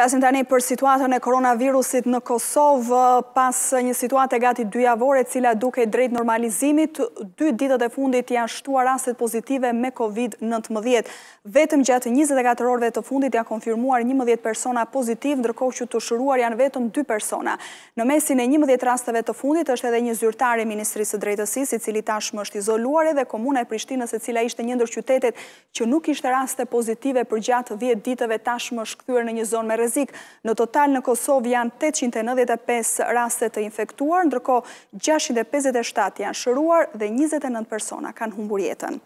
Plasim tani për situatën e koronavirusit në Kosovë pas një situatë e gati dy avore cila duke drejt normalizimit, dy ditët e fundit janë shtuar rastet pozitive me COVID-19. Vetëm gjatë 24 orve të fundit janë konfirmuar 11 persona pozitiv, ndërkohë që të shuruar janë vetëm 2 persona. Në mesin e 11 rastetve të fundit është edhe një zyrtare Ministrisë Drejtësis, i cili tashmë është izoluar edhe Komuna e Prishtinës e cila ishte njëndër qytetet që nuk ishte raste pozitive për gjatë 10 ditëve tashmë ë njerëzik. Në total në Kosovë janë 895 raste të infektuar, ndërko 657 janë shëruar dhe 29 persona kanë humbur jetën.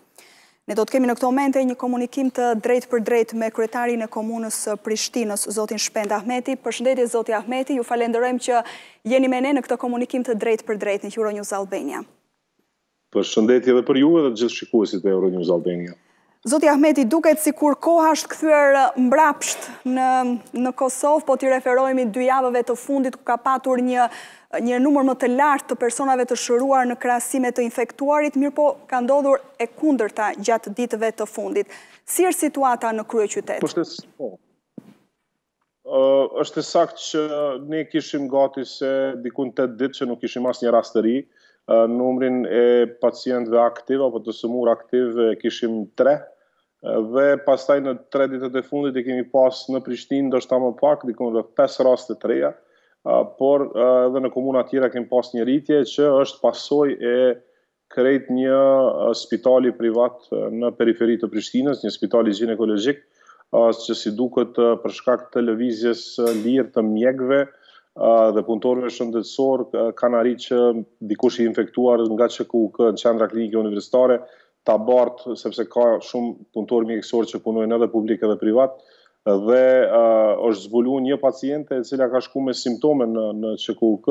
Ne do të kemi në këto mente një komunikim të drejt për drejt me kretari në komunës Prishtinës, Zotin Shpend Ahmeti. Për shëndetje, Zotin Ahmeti, ju falenderojmë që jeni me ne në këto komunikim të drejt për drejt në Euronews Albania. Për shëndetje dhe për ju edhe gjithë shikuesit e Euronews Albania. Zoti Ahmeti, duket si kur koha është këthyër mbrapsht në, në Kosovë, po t'i referojmi dy javëve të fundit ku ka patur një, një numër më të lartë të personave të shëruar në krasime të infektuarit, mirë po ka ndodhur e kunder ta gjatë ditëve të fundit. Si është situata në krye qytetë? Po, shtes, po. është sakt që ne kishim gati se dikun 8 ditë që nuk kishim asë një rastëri, numrin e pacientëve aktiv apo të sëmur aktive, kishim dhe pastaj në tre ditët e fundit i kemi pas në Prishtinë ndoshta më pak, dikon rreth pesë raste të reja, por edhe në komuna të tjera kemi pas një rritje që është pasoj e krejt një spitali privat në periferi të Prishtinës, një spitali ginekologjik, që si duket për shkak të lëvizjes lirë të mjekve dhe punëtorëve shëndetësor kanë arritë që dikush i infektuar nga që ku në qendra klinike universitare, ta bartë, sepse ka shumë punëtorë mjekësorë që punojnë edhe publik edhe privat, dhe uh, është zbulu një paciente e cila ka shku me simptome në, në QKUK,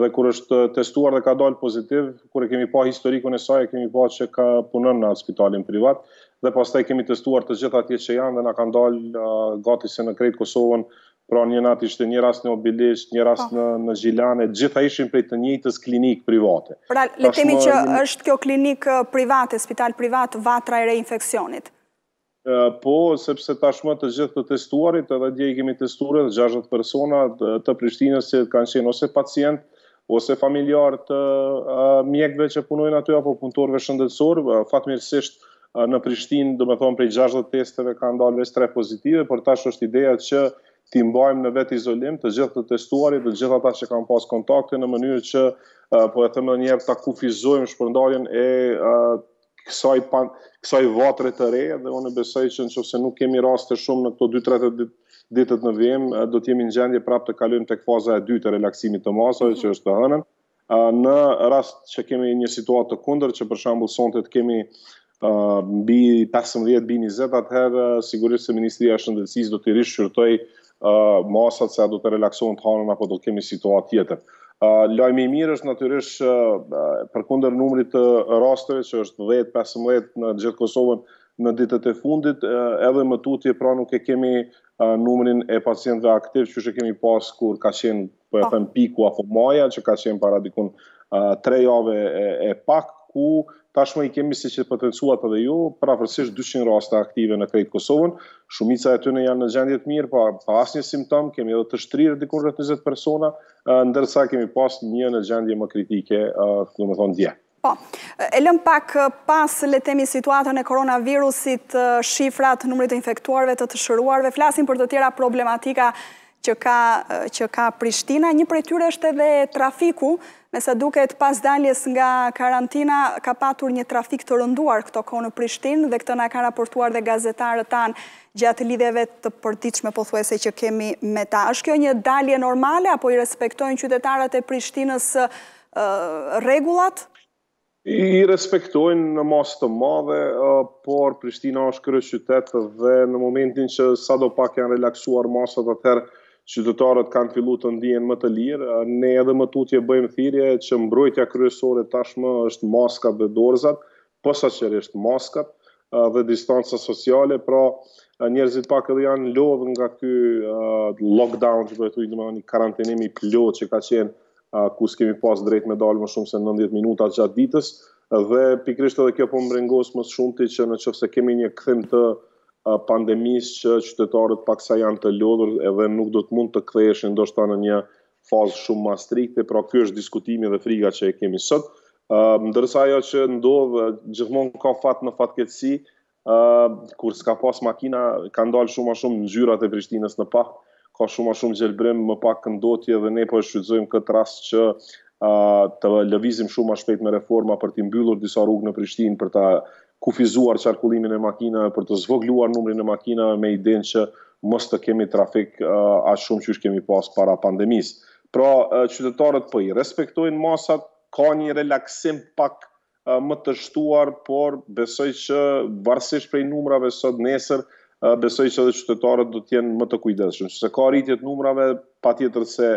dhe kur është testuar dhe ka dalë pozitiv, kur e kemi pa historikun e saj, e kemi pa që ka punën në hospitalin privat, dhe pas taj kemi testuar të gjitha atje që janë dhe na kanë dalë gati se në krejtë Kosovën pra një natë ishte një rast në Obilisht, një rast po. në në Gjilane, gjitha ishin prej të njëjtës klinikë private. Pra le të themi që është kjo klinikë private, spital privat Vatra e reinfeksionit. Po, sepse tashmë të gjithë të testuarit, edhe dje i kemi testuarit, 60 persona të Prishtinës që kanë qenë ose pacient, ose familjar të mjekve që punojnë aty, apo punëtorve shëndetsor, fatmirësisht në Prishtinë, dhe me thonë, prej 60 testeve kanë dalë 3 pozitive, por tash është ideja që ti mbajmë në vetë izolim të gjithë të testuarit, të gjithë ata që kanë pas kontakte në mënyrë që po e themë një herë ta kufizojmë shpërndarjen e kësaj pan kësaj vatre të re dhe unë besoj që nëse nuk kemi raste shumë në këto 2-3 ditë në vim, do të jemi në gjendje prapë të kalojmë tek faza e dytë e relaksimit të masave mhm. që është të hënën. Në rast që kemi një situatë të kundërt që për shembull sonte të kemi mbi 15 mbi 20 atëherë sigurisht se ministria e shëndetësisë do të rishqyrtojë masat se do të relaksohen të hanën apo do kemi situatë tjetër. Uh, lajmi i mirë është natyrisht uh, përkundër numrit të rasteve që është 10-15 në gjithë Kosovën në ditët e fundit, uh, edhe më tutje pra nuk e kemi uh, numrin e pacientëve aktiv që që kemi pas kur ka qenë për po e po. thëmë piku apo maja që ka qenë para dikun uh, tre jave e, e pak, ku tashmë i kemi si që potencuat për dhe ju, prafërësisht 200 rasta aktive në krejtë Kosovën, shumica e të në janë në gjendjet mirë, pa asë një simptom, kemi edhe të shtrirë dikur në 20 persona, ndërsa kemi pas një në gjendje më kritike, të në më thonë dje. Po, e lëm pak pas le temi situatën e koronavirusit, shifrat, numrit të infektuarve të të shëruarve, flasim për të tjera problematika që ka Prishtina. Një për e tyre është edhe trafiku, me sa duke të pas daljes nga karantina, ka patur një trafik të rënduar këto konë në Prishtin, dhe këto nga ka raportuar dhe gazetarët tanë gjatë lidheve të përtiqme po që kemi me ta. Ashtë kjo një dalje normale, apo i respektojnë qytetarët e Prishtinës regullat? I respektojnë në masë të madhe, por Prishtina është kërë qytetë dhe në momentin që sa do pak janë relaksuar masat atëherë, qytetarët kanë fillu të ndihen më të lirë, ne edhe më tutje bëjmë thirje që mbrojtja kryesore tashmë është maskat dhe dorzat, posa qërështë maskat dhe distanca sociale, pra njerëzit pak edhe janë lodhë nga ky lockdown që bëjtu i në një karantinimi plot që ka qenë ku s'kemi pas drejt me dalë më shumë se 90 minuta gjatë ditës, dhe pikrisht edhe kjo po më brengos më shumë ti që në që kemi një këthim të pandemisë që qytetarët paksa janë të lodhur edhe nuk do të mund të ktheheshin ndoshta në një fazë shumë më strikte, pra ky është diskutimi dhe friga që e kemi sot. Ëm ndërsa ajo që ndodh gjithmonë ka fat në fatkeqësi, kur s'ka pas makina, ka ndalë shumë më shumë ngjyrat e Prishtinës në pak ka shumë më shumë gjelbrim, më pak ndotje dhe ne po e shfrytëzojmë këtë rast që të lëvizim shumë më shpejt me reforma për të mbyllur disa rrugë në Prishtinë për ta kufizuar qarkullimin e makinave për të zvogluar numrin e makinave me idenë që mos të kemi trafik uh, aq shumë që kemi pas para pandemisë. Pra, qytetarët po i respektojnë masat, ka një relaksim pak më të shtuar, por besoj që varësisht prej numrave sot nesër, besoj që dhe qytetarët do të jenë më të kujdesshëm. Sepse ka rritje të numrave, patjetër se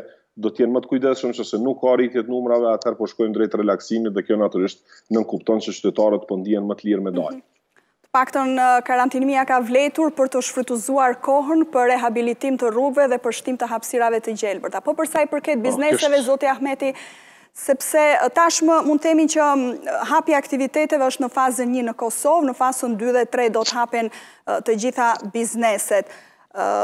do të jenë më të kujdesshëm se se nuk ka rritje të numrave, atëherë po shkojmë drejt relaksimit dhe kjo natyrisht nën kupton se qytetarët po ndihen më të lirë me dalë. Mhm. Mm -hmm. Paktën karantinimia ka vletur për të shfrytëzuar kohën për rehabilitim të rrugëve dhe për shtim të hapësirave të gjelbërta. Po për sa i përket po, bizneseve zoti Ahmeti, sepse tashmë mund të themi që hapja aktiviteteve është në fazën 1 në Kosovë, në fazën 2 dhe 3 do të hapen të gjitha bizneset.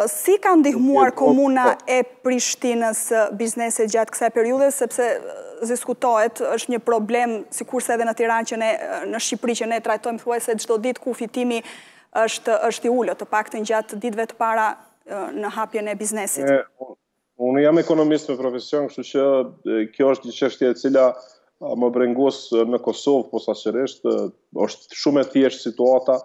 Si ka ndihmuar po- komuna po- e Prishtinës bizneset gjatë kësa periude, sepse ziskutojt është një problem, si kurse edhe në Tiran që ne, në Shqipëri që ne trajtojmë thuaj se gjdo dit ku fitimi është, është i ullë, të pak të gjatë ditve të para në hapjen e biznesit. Unë jam ekonomist me profesion, kështu që kjo është një qështje e cila më brengus në Kosovë, po sa është shumë e thjeshtë situata,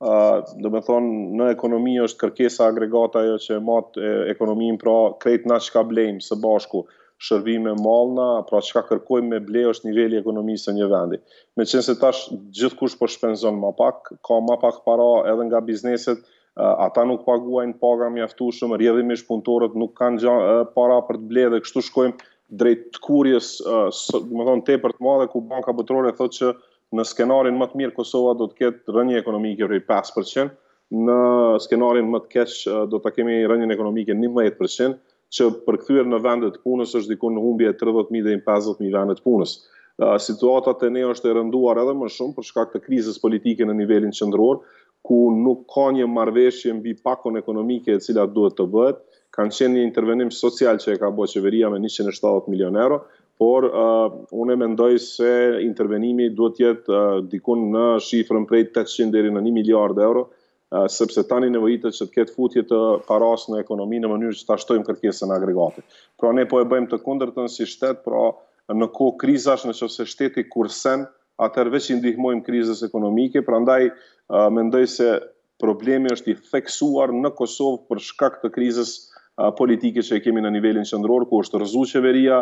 ë do të thon në ekonomi është kërkesa agregata ajo që e mat ekonomin, pra krejt na ka blejmë së bashku shërbime malna, pra çka kërkojmë me blej është nivelli ekonomisë së një vendi me qenë se tash gjithkusht po shpenzon më pak ka më pak para edhe nga bizneset ata nuk paguajnë paga mjaftueshëm rrjedhimisht punëtorët nuk kanë gja, para për të blej dhe kështu shkojmë drejt kurjes do të te tepër të madhe ku banka botërore thotë që në skenarin më të mirë Kosova do të ketë rënje ekonomike rrëj 5%, në skenarin më të keq do të kemi rënjën ekonomike 11%, që përkthyer në vendet punës është dikun në humbje 30.000 dhe 50.000 vendet punës. Situata të ne është e rënduar edhe më shumë për shkak të krizës politike në nivelin qëndror, ku nuk ka një marrëveshje mbi pakon ekonomike e cila duhet të bëhet, kanë qenë një intervenim social që e ka bërë qeveria me 170 milion euro, por uh, unë mendoj se intervenimi duhet jetë uh, dikun në shifrën prej 800 deri në 1 miliard euro, uh, sepse tani nevojitet që të ketë futje të paras në ekonomi në mënyrë që të ashtojmë kërkesën agregatit. Pra ne po e bëjmë të kundërtën si shtet, pra në ko krizash në qëse shteti kursen, atër veç i ndihmojmë krizës ekonomike, pra ndaj uh, mendoj se problemi është i theksuar në Kosovë për shkak të krizës politike që e kemi në nivelin qëndror, ku është rëzu qeveria,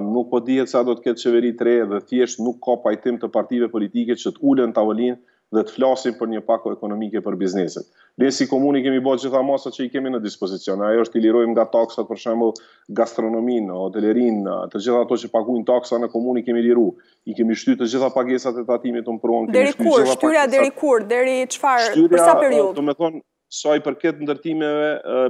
nuk po dihet sa do të ketë qeveri të re dhe thjesht nuk ka pajtim të partive politike që të ulen të avëlin dhe të flasin për një pako ekonomike për bizneset. Ne si komuni kemi bëjt gjitha masat që i kemi në dispozicion, ajo është i lirojmë nga taksat për shembo gastronomin, hotelerin, të gjitha ato që pakujnë taksa në komuni kemi liru, i kemi shty të gjitha pagesat e tatimit të më pruon, Deri kur, shtyra deri kur, deri qfar, për sa periud? Shtyra, të me thonë, Saj për ndërtimeve,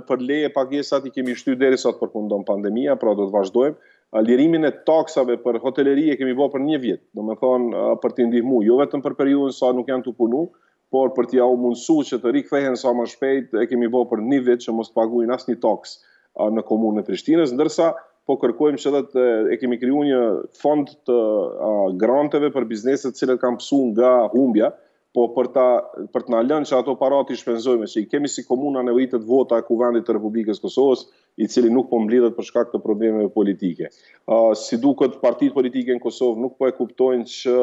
për leje pagesat i kemi shty deri sot përfundon pandemija, pra do të vazhdojmë, lirimin e taksave për hoteleri e kemi bërë për një vit, do me thonë për t'i ndihmu, jo vetëm për periudën sa nuk janë t'u punu, por për t'ja u mundësu që të rikthehen sa më shpejt e kemi bërë për një vit që mos paguin asë një taks në komunën e Prishtinës, ndërsa po kërkojmë që dhe të, e kemi kriju një fond të granteve për bizneset cilët kam pësu nga humbja, po për ta për të na lënë që ato para ti shpenzojmë se i kemi si komuna nevojitë të vota e kuvendit të Republikës së Kosovës, i cili nuk po mblidhet për shkak të problemeve politike. Ë uh, si duket partitë politike në Kosovë nuk po e kuptojnë që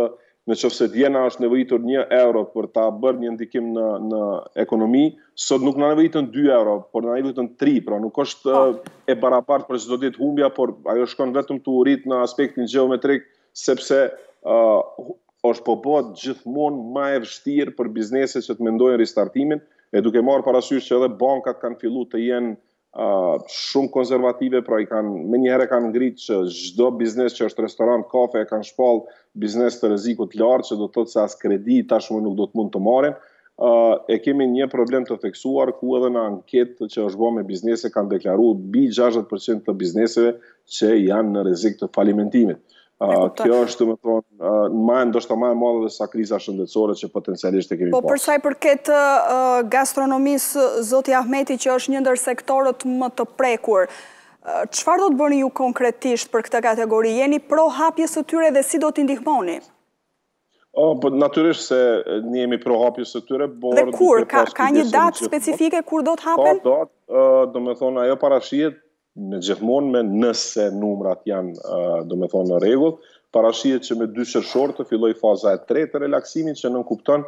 në qofë se djena është nevejitur një euro për të bërë një ndikim në, në ekonomi, sot nuk në nevejitën 2 euro, por në nevejitën 3, pra nuk është oh. e barapartë për së ditë humbja, por ajo shkon vetëm të uritë në aspektin geometrik, sepse uh, është po bëhet gjithmonë më e vështirë për bizneset që të mendojnë ristartimin, e duke marrë parasysh që edhe bankat kanë filluar të jenë uh, shumë konservative, pra i kanë më një herë kanë ngritë që çdo biznes që është restoran, kafe e kanë shpall biznes të rrezikut të lartë, që do të thotë se as kredi tashmë nuk do të mund të marrin. Uh, e kemi një problem të theksuar ku edhe në anketë që është bërë me biznese kanë deklaruar bi 60% të bizneseve që janë në rrezik të falimentimit kjo është të më thonë, uh, do shta madhe dhe sa kriza shëndetësore që potencialisht e kemi po. Po përsa i përket uh, gastronomis, Zoti Ahmeti, që është njëndër sektorët më të prekur, Qëfar do të bërë ju konkretisht për këtë kategori? Jeni pro hapjes të tyre dhe si do të ndihmoni? O, po, natyrisht se një jemi pro hapjes së tyre, por... Dhe kur? Ka, ka një datë specifike kur do të hapen? Ka datë, uh, do me thonë, ajo parashiet në gjithmonë me nëse numrat janë, do me thonë, në regullë, parashijet që me dy shërshorë të filloj faza e tre të relaksimin që nënkupton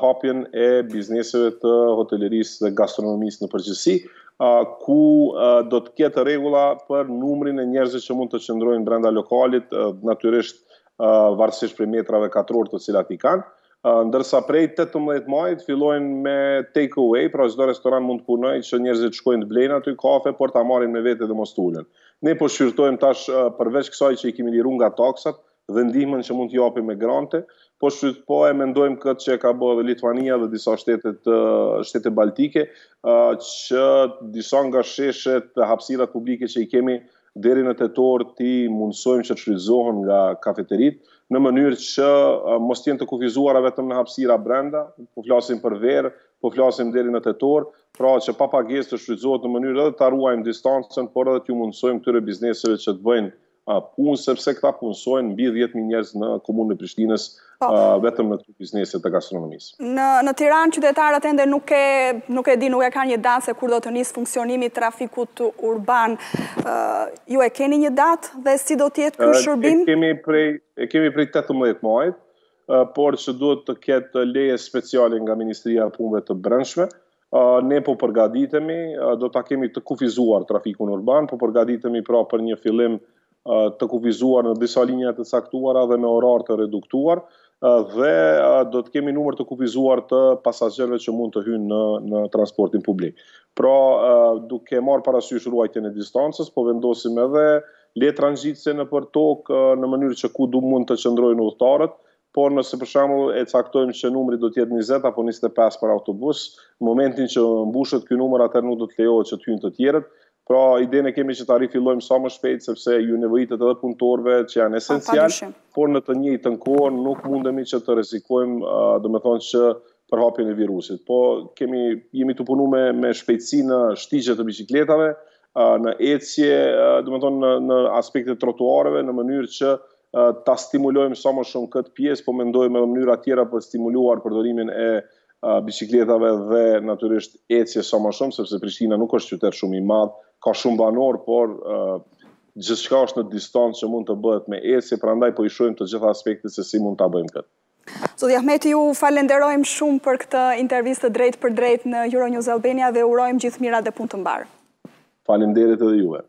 hapjen e bizneseve të hotelleris dhe gastronomisë në përgjësi, ku do të kjetë regula për numrin e njerëzit që mund të qëndrojnë brenda lokalit, natyresht varsish për metrave katror të cilat i kanë, ndërsa prej 18 majit fillojnë me take away, pra çdo restoran mund të punojë që njerëzit shkojnë të blejnë aty kafe, por ta marrin me vete dhe mos tulen. Ne po shqyrtojmë tash përveç kësaj që i kemi liruar nga taksat dhe ndihmën që mund të japim me grante, po shqyrtojmë po e mendojmë këtë që ka bërë dhe Litvania dhe disa shtetet, shtete baltike, që disa nga sheshet hapësirat publike që i kemi deri në tetor ti mundsojmë që të shfrytëzohen nga kafeteritë, në mënyrë që mos tjenë të kufizuara vetëm në hapsira brenda, po flasim për verë, po flasim deri në tëtorë, pra që pa pagjes të shrytëzohet në mënyrë edhe të arruajmë distancën, por edhe të ju mundësojmë këtyre bizneseve që të bëjnë punë, sepse këta punësojnë mbi 10.000 njerëz në komunën e Prishtinës po. vetëm në këtë bizneset të gastronomisë. Në, në Tiran, qytetarët ende nuk e, nuk e di, nuk e ka një datë se kur do të njësë funksionimi trafikut urban. ju e keni një datë dhe si do tjetë kërë shërbim? E kemi prej, e kemi prej 18 mojt, por që duhet të ketë leje speciale nga Ministria Punve të Brëndshme, ne po përgaditemi, do ta kemi të kufizuar trafikun urban, po përgaditemi pra për një fillim të kufizuar në disa linjat të saktuar dhe me orar të reduktuar dhe do të kemi numër të kufizuar të pasasgjerve që mund të hynë në, në transportin publik. Pra, duke marë parasysh ruajtjen e distancës, po vendosim edhe le transitse në për tokë në mënyrë që ku du mund të qëndrojnë uhtarët, por nëse për shembull e caktojmë që numri do të jetë 20 apo 25 për autobus, në momentin që mbushet ky numër atë nuk do të lejohet që të hyjnë të tjerët, Pra, ide në kemi që të arifilojmë sa më shpejt, sepse ju nevojitet edhe punëtorve që janë esencial, por në të një të nkohën nuk mundemi që të rezikojmë, dhe me thonë që për hapjen e virusit. Po, kemi, jemi të punu me, shpejtësi në shtigjet të bicikletave, në ecje, dhe me thonë në, aspektet trotuareve, në mënyrë që ta stimulojmë sa më shumë këtë pjesë, po mendojmë edhe mënyrë tjera për stimuluar përdorimin e bicikletave dhe natyrisht ecje sa më shumë, sepse Prishtina nuk është qytet shumë i madh, ka shumë banor, por uh, gjithë qka është në distancë që mund të bëhet me esi, pra ndaj po i shojmë të gjitha aspektit se si mund të bëjmë këtë. Zodi Ahmet, ju falenderojmë shumë për këtë intervjist të drejt për drejt në Euronews Albania dhe urojmë gjithë mirat dhe punë të mbarë. Falenderit edhe juve.